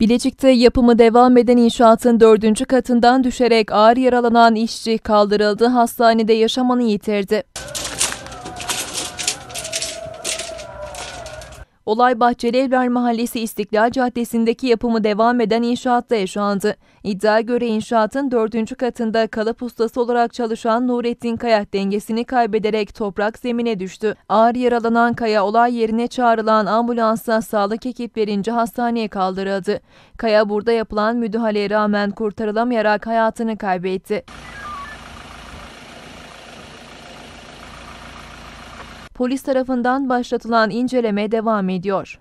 Bilecik'te yapımı devam eden inşaatın dördüncü katından düşerek ağır yaralanan işçi kaldırıldı, hastanede yaşamını yitirdi. Olay Bahçeli Evler Mahallesi İstiklal Caddesi'ndeki yapımı devam eden inşaatta yaşandı. İddiaya göre inşaatın dördüncü katında kalıp ustası olarak çalışan Nurettin Kaya dengesini kaybederek toprak zemine düştü. Ağır yaralanan Kaya olay yerine çağrılan ambulansla sağlık ekiplerince hastaneye kaldırıldı. Kaya burada yapılan müdahaleye rağmen kurtarılamayarak hayatını kaybetti. Polis tarafından başlatılan inceleme devam ediyor.